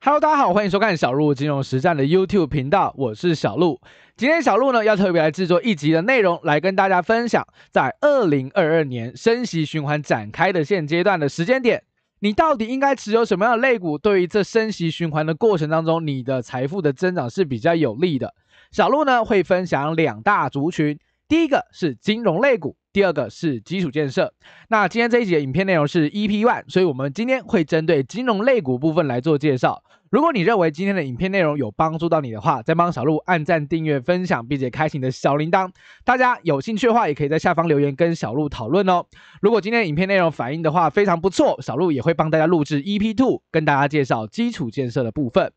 Hello，大家好，欢迎收看小鹿金融实战的 YouTube 频道，我是小鹿。今天小鹿呢要特别来制作一集的内容，来跟大家分享在二零二二年升息循环展开的现阶段的时间点。你到底应该持有什么样的类股？对于这升息循环的过程当中，你的财富的增长是比较有利的。小鹿呢会分享两大族群，第一个是金融类股，第二个是基础建设。那今天这一集的影片内容是 EP One，所以我们今天会针对金融类股部分来做介绍。如果你认为今天的影片内容有帮助到你的话，再帮小鹿按赞、订阅、分享，并且开启你的小铃铛。大家有兴趣的话，也可以在下方留言跟小鹿讨论哦。如果今天的影片内容反应的话非常不错，小鹿也会帮大家录制 EP 2，跟大家介绍基础建设的部分。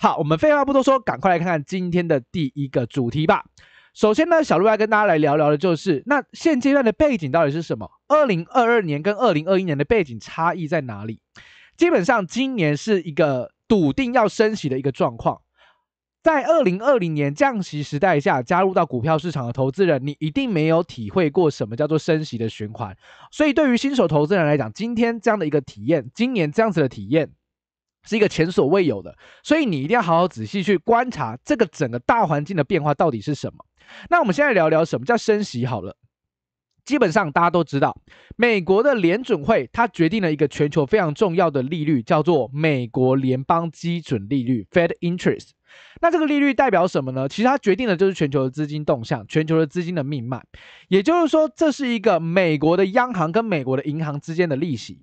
好，我们废话不多说，赶快来看看今天的第一个主题吧。首先呢，小鹿要跟大家来聊聊的就是，那现阶段的背景到底是什么？二零二二年跟二零二一年的背景差异在哪里？基本上今年是一个。笃定要升息的一个状况，在二零二零年降息时代下加入到股票市场的投资人，你一定没有体会过什么叫做升息的循环。所以，对于新手投资人来讲，今天这样的一个体验，今年这样子的体验，是一个前所未有的。所以，你一定要好好仔细去观察这个整个大环境的变化到底是什么。那我们现在聊聊什么叫升息好了。基本上大家都知道，美国的联准会它决定了一个全球非常重要的利率，叫做美国联邦基准利率 （Fed Interest）。那这个利率代表什么呢？其实它决定的就是全球的资金动向，全球的资金的命脉。也就是说，这是一个美国的央行跟美国的银行之间的利息。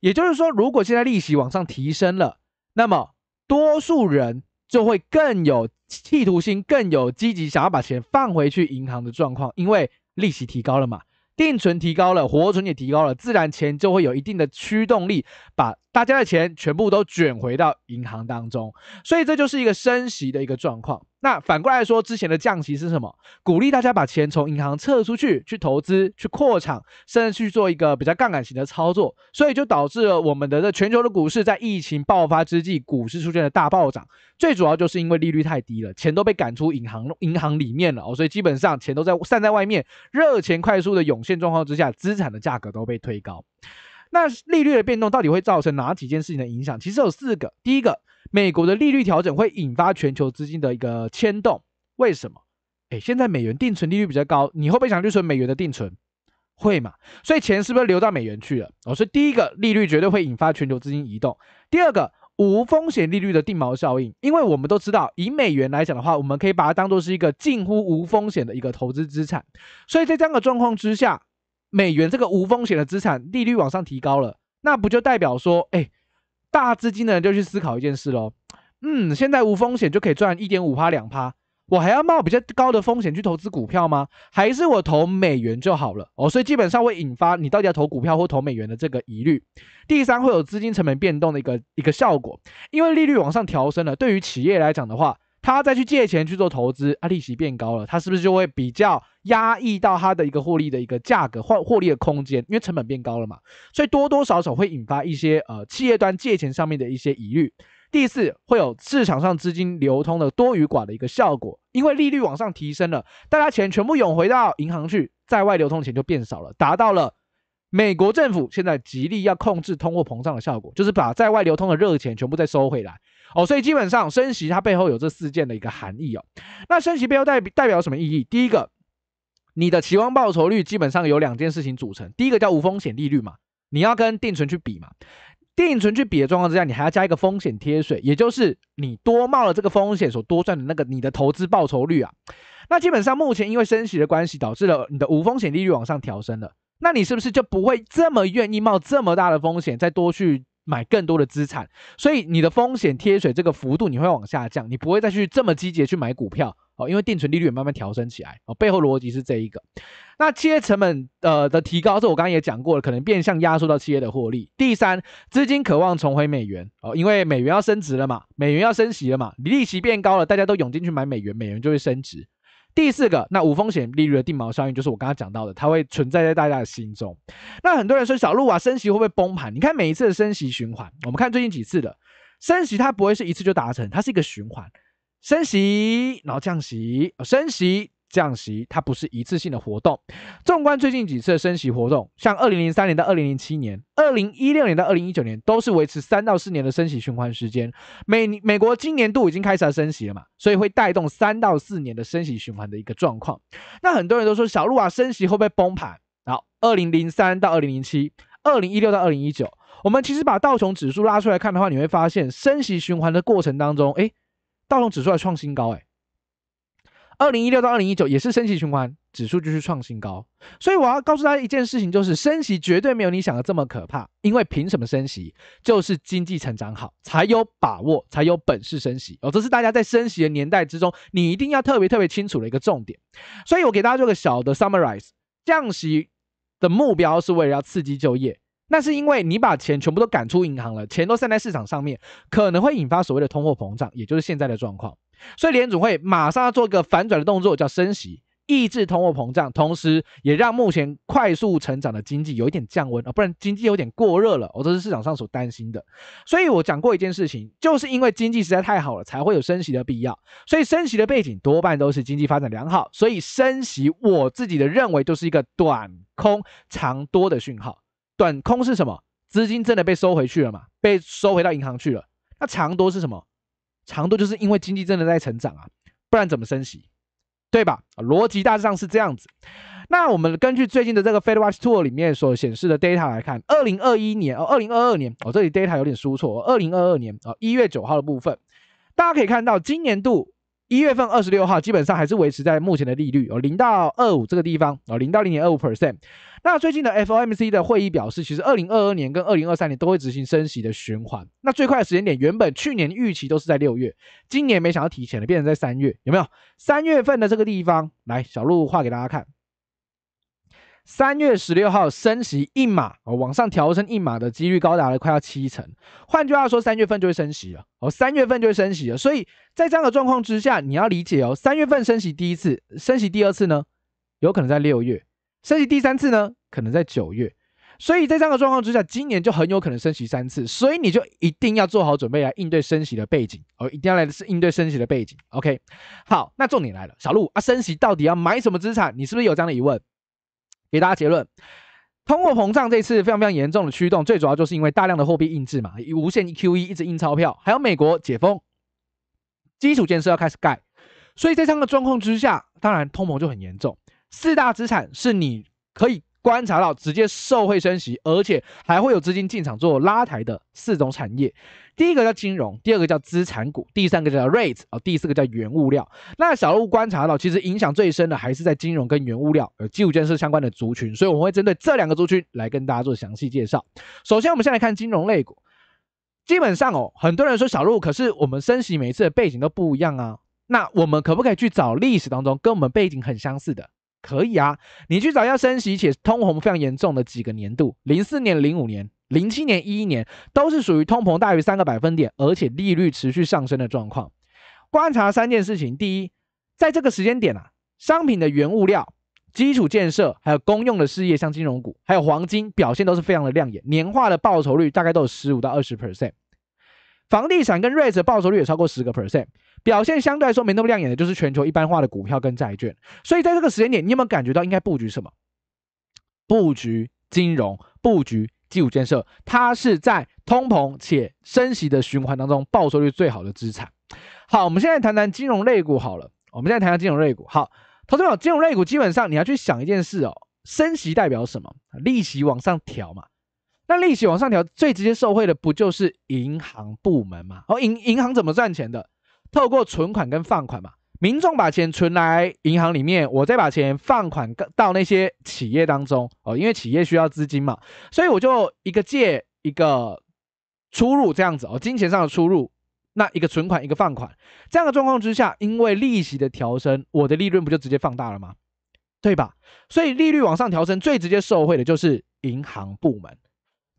也就是说，如果现在利息往上提升了，那么多数人就会更有企图心，更有积极想要把钱放回去银行的状况，因为利息提高了嘛。定存提高了，活存也提高了，自然钱就会有一定的驱动力把。大家的钱全部都卷回到银行当中，所以这就是一个升息的一个状况。那反过来说，之前的降息是什么？鼓励大家把钱从银行撤出去，去投资、去扩产，甚至去做一个比较杠杆型的操作。所以就导致了我们的这全球的股市在疫情爆发之际，股市出现了大暴涨。最主要就是因为利率太低了，钱都被赶出银行银行里面了哦，所以基本上钱都在散在外面，热钱快速的涌现状况之下，资产的价格都被推高。那利率的变动到底会造成哪几件事情的影响？其实有四个。第一个，美国的利率调整会引发全球资金的一个牵动。为什么？哎，现在美元定存利率比较高，你会不会想去存美元的定存？会嘛？所以钱是不是流到美元去了？哦，所以第一个利率绝对会引发全球资金移动。第二个，无风险利率的定锚效应。因为我们都知道，以美元来讲的话，我们可以把它当做是一个近乎无风险的一个投资资产。所以在这样的状况之下。美元这个无风险的资产利率往上提高了，那不就代表说，哎，大资金的人就去思考一件事喽，嗯，现在无风险就可以赚一点五趴两趴，我还要冒比较高的风险去投资股票吗？还是我投美元就好了？哦，所以基本上会引发你到底要投股票或投美元的这个疑虑。第三，会有资金成本变动的一个一个效果，因为利率往上调升了，对于企业来讲的话。他再去借钱去做投资，啊，利息变高了，他是不是就会比较压抑到他的一个获利的一个价格，或获利的空间？因为成本变高了嘛，所以多多少少会引发一些呃企业端借钱上面的一些疑虑。第四，会有市场上资金流通的多与寡的一个效果，因为利率往上提升了，大家钱全部涌回到银行去，在外流通钱就变少了，达到了美国政府现在极力要控制通货膨胀的效果，就是把在外流通的热钱全部再收回来。哦，所以基本上升息它背后有这四件的一个含义哦。那升息背后代代表什么意义？第一个，你的期望报酬率基本上有两件事情组成。第一个叫无风险利率嘛，你要跟定存去比嘛。定存去比的状况之下，你还要加一个风险贴水，也就是你多冒了这个风险所多赚的那个你的投资报酬率啊。那基本上目前因为升息的关系，导致了你的无风险利率往上调升了。那你是不是就不会这么愿意冒这么大的风险，再多去？买更多的资产，所以你的风险贴水这个幅度你会往下降，你不会再去这么积极去买股票哦，因为定存利率慢慢调升起来哦，背后逻辑是这一个。那企业成本呃的提高，这我刚刚也讲过了，可能变相压缩到企业的获利。第三，资金渴望重回美元哦，因为美元要升值了嘛，美元要升息了嘛，利息变高了，大家都涌进去买美元，美元就会升值。第四个，那无风险利率的定锚效应，就是我刚刚讲到的，它会存在在大家的心中。那很多人说，小鹿啊，升息会不会崩盘？你看每一次的升息循环，我们看最近几次的升息，它不会是一次就达成，它是一个循环，升息，然后降息，升息。降息它不是一次性的活动，纵观最近几次的升息活动，像二零零三年到二零零七年，二零一六年到二零一九年都是维持三到四年的升息循环时间。美美国今年度已经开始了升息了嘛，所以会带动三到四年的升息循环的一个状况。那很多人都说小鹿啊，升息会不会崩盘？好，二零零三到二零零七，二零一六到二零一九，我们其实把道琼指数拉出来看的话，你会发现升息循环的过程当中，哎，道琼指数还创新高，哎。二零一六到二零一九也是升息循环，指数就是创新高。所以我要告诉大家一件事情，就是升息绝对没有你想的这么可怕。因为凭什么升息？就是经济成长好，才有把握，才有本事升息哦。这是大家在升息的年代之中，你一定要特别特别清楚的一个重点。所以我给大家做个小的 summarize：降息的目标是为了要刺激就业，那是因为你把钱全部都赶出银行了，钱都散在市场上面，可能会引发所谓的通货膨胀，也就是现在的状况。所以联总会马上要做一个反转的动作，叫升息，抑制通货膨胀，同时也让目前快速成长的经济有一点降温啊，不然经济有点过热了，我这是市场上所担心的。所以我讲过一件事情，就是因为经济实在太好了，才会有升息的必要。所以升息的背景多半都是经济发展良好。所以升息，我自己的认为就是一个短空长多的讯号。短空是什么？资金真的被收回去了嘛？被收回到银行去了。那长多是什么？长度就是因为经济真的在成长啊，不然怎么升息，对吧？逻辑大致上是这样子。那我们根据最近的这个 Fed Watch Tool 里面所显示的 data 来看，二零二一年哦，二零二二年哦，这里 data 有点输错，二零二二年啊，一月九号的部分，大家可以看到，今年度。一月份二十六号，基本上还是维持在目前的利率，哦，零到二五这个地方，哦，零到零点二五 percent。那最近的 FOMC 的会议表示，其实二零二二年跟二零二三年都会执行升息的循环。那最快的时间点，原本去年预期都是在六月，今年没想到提前了，变成在三月，有没有？三月份的这个地方，来小路画给大家看。三月十六号升息一码，哦，往上调升一码的几率高达了快要七成。换句话说，三月份就会升息了，哦，三月份就会升息了。所以在这样的状况之下，你要理解哦，三月份升息第一次，升息第二次呢，有可能在六月，升息第三次呢，可能在九月。所以在这样的状况之下，今年就很有可能升息三次，所以你就一定要做好准备来应对升息的背景，哦，一定要来的是应对升息的背景。OK，好，那重点来了，小鹿啊，升息到底要买什么资产？你是不是有这样的疑问？给大家结论，通货膨胀这次非常非常严重的驱动，最主要就是因为大量的货币印制嘛，以无限 QE 一直印钞票，还有美国解封，基础建设要开始盖，所以在这样的状况之下，当然通膨就很严重。四大资产是你可以。观察到直接受惠升息，而且还会有资金进场做拉抬的四种产业。第一个叫金融，第二个叫资产股，第三个叫 rate 啊，第四个叫原物料。那小鹿观察到，其实影响最深的还是在金融跟原物料，有基础建设相关的族群。所以我们会针对这两个族群来跟大家做详细介绍。首先，我们先来看金融类股。基本上哦，很多人说小鹿，可是我们升息每一次的背景都不一样啊。那我们可不可以去找历史当中跟我们背景很相似的？可以啊，你去找要升息且通膨非常严重的几个年度，零四年、零五年、零七年、一一年，都是属于通膨大于三个百分点，而且利率持续上升的状况。观察三件事情，第一，在这个时间点啊，商品的原物料、基础建设还有公用的事业，像金融股还有黄金，表现都是非常的亮眼，年化的报酬率大概都有十五到二十 percent。房地产跟 REITs 的报酬率也超过十个 percent，表现相对来说没那么亮眼的，就是全球一般化的股票跟债券。所以在这个时间点，你有没有感觉到应该布局什么？布局金融，布局基础设它是在通膨且升息的循环当中，报酬率最好的资产。好，我们现在谈谈金融类股好了。我们现在谈下金融类股。好，投资朋友，金融类股基本上你要去想一件事哦，升息代表什么？利息往上调嘛。那利息往上调，最直接受贿的不就是银行部门吗？哦，银银行怎么赚钱的？透过存款跟放款嘛。民众把钱存来银行里面，我再把钱放款到那些企业当中哦，因为企业需要资金嘛，所以我就一个借一个出入这样子哦，金钱上的出入。那一个存款，一个放款这样的状况之下，因为利息的调升，我的利润不就直接放大了吗？对吧？所以利率往上调升，最直接受惠的就是银行部门。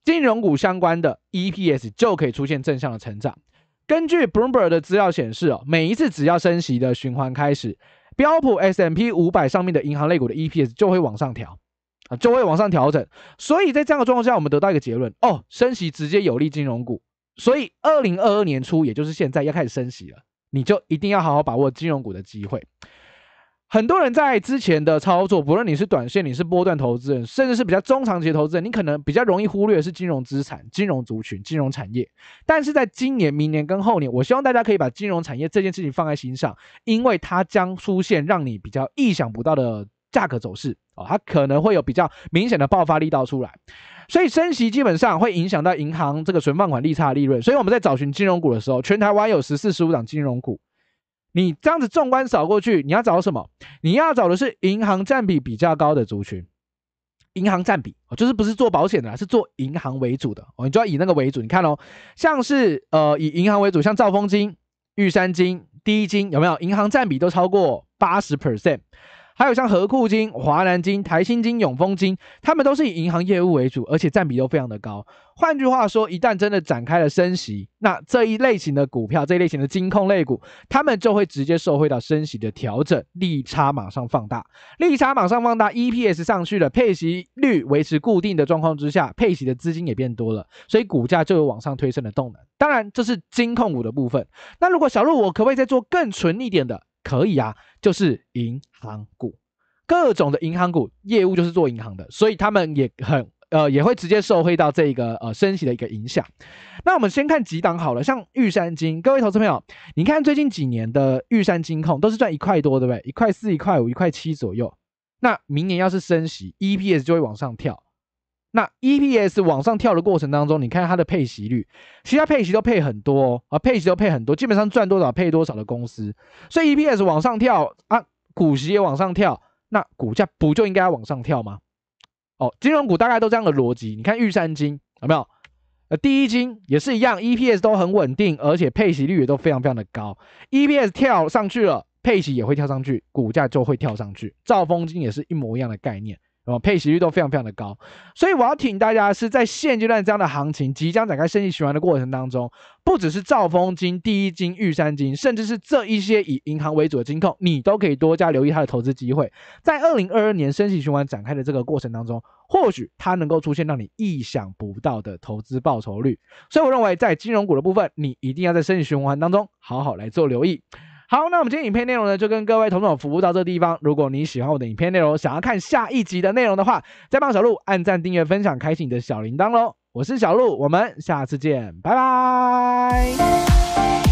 金融股相关的 EPS 就可以出现正向的成长。根据 Bloomberg 的资料显示哦，每一次只要升息的循环开始，标普 S M P 五百上面的银行类股的 EPS 就会往上调，啊，就会往上调整。所以在这样的状况下，我们得到一个结论哦，升息直接有利金融股。所以二零二二年初，也就是现在要开始升息了，你就一定要好好把握金融股的机会。很多人在之前的操作，不论你是短线，你是波段投资人，甚至是比较中长期投资人，你可能比较容易忽略是金融资产、金融族群、金融产业。但是在今年、明年跟后年，我希望大家可以把金融产业这件事情放在心上，因为它将出现让你比较意想不到的价格走势啊，它可能会有比较明显的爆发力道出来。所以升息基本上会影响到银行这个存放款利差利润，所以我们在找寻金融股的时候，全台湾有十四、十五档金融股。你这样子纵观扫过去，你要找什么？你要找的是银行占比比较高的族群。银行占比就是不是做保险的，是做银行为主的哦。你就要以那个为主。你看哦，像是呃以银行为主，像兆丰金、玉山金、第一金有没有？银行占比都超过八十 percent。还有像和库金、华南金、台新金、永丰金，他们都是以银行业务为主，而且占比都非常的高。换句话说，一旦真的展开了升息，那这一类型的股票、这一类型的金控类股，他们就会直接受惠到升息的调整，利差马上放大，利差马上放大，EPS 上去了，配息率维持固定的状况之下，配息的资金也变多了，所以股价就有往上推升的动能。当然，这是金控股的部分。那如果小鹿，我可不可以再做更纯一点的？可以啊，就是银行股，各种的银行股业务就是做银行的，所以他们也很呃也会直接受惠到这个呃升息的一个影响。那我们先看几档好了，像玉山金，各位投资朋友，你看最近几年的玉山金控都是赚一块多，对不对？一块四、一块五、一块七左右。那明年要是升息，EPS 就会往上跳。那 EPS 往上跳的过程当中，你看它的配息率，其他配息都配很多啊，配息都配很多，基本上赚多少配多少的公司，所以 EPS 往上跳啊，股息也往上跳，那股价不就应该要往上跳吗？哦，金融股大概都这样的逻辑，你看玉山金有没有？呃，第一金也是一样，EPS 都很稳定，而且配息率也都非常非常的高，EPS 跳上去了，配息也会跳上去，股价就会跳上去。兆丰金也是一模一样的概念。配息率都非常非常的高，所以我要提醒大家，是在现阶段这样的行情即将展开升级循环的过程当中，不只是兆丰金、第一金、玉山金，甚至是这一些以银行为主的金控，你都可以多加留意它的投资机会。在二零二二年升级循环展开的这个过程当中，或许它能够出现让你意想不到的投资报酬率。所以我认为，在金融股的部分，你一定要在升级循环当中好好来做留意。好，那我们今天影片内容呢，就跟各位同总服务到这个地方。如果你喜欢我的影片内容，想要看下一集的内容的话，再帮小鹿按赞、订阅、分享、开启你的小铃铛喽。我是小鹿，我们下次见，拜拜。